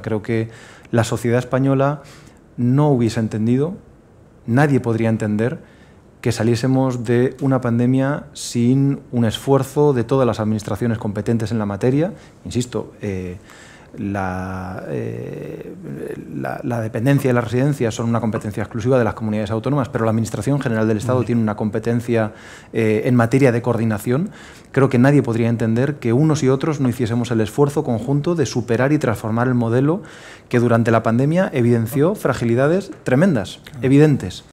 Creo que la sociedad española no hubiese entendido, nadie podría entender que saliésemos de una pandemia sin un esfuerzo de todas las administraciones competentes en la materia. Insisto, eh, la, eh, la, dependencia y la residencia son una competencia exclusiva de las comunidades autónomas, pero la Administración General del Estado tiene una competencia eh, en materia de coordinación. Creo que nadie podría entender que unos y otros no hiciésemos el esfuerzo conjunto de superar y transformar el modelo que durante la pandemia evidenció fragilidades tremendas, evidentes.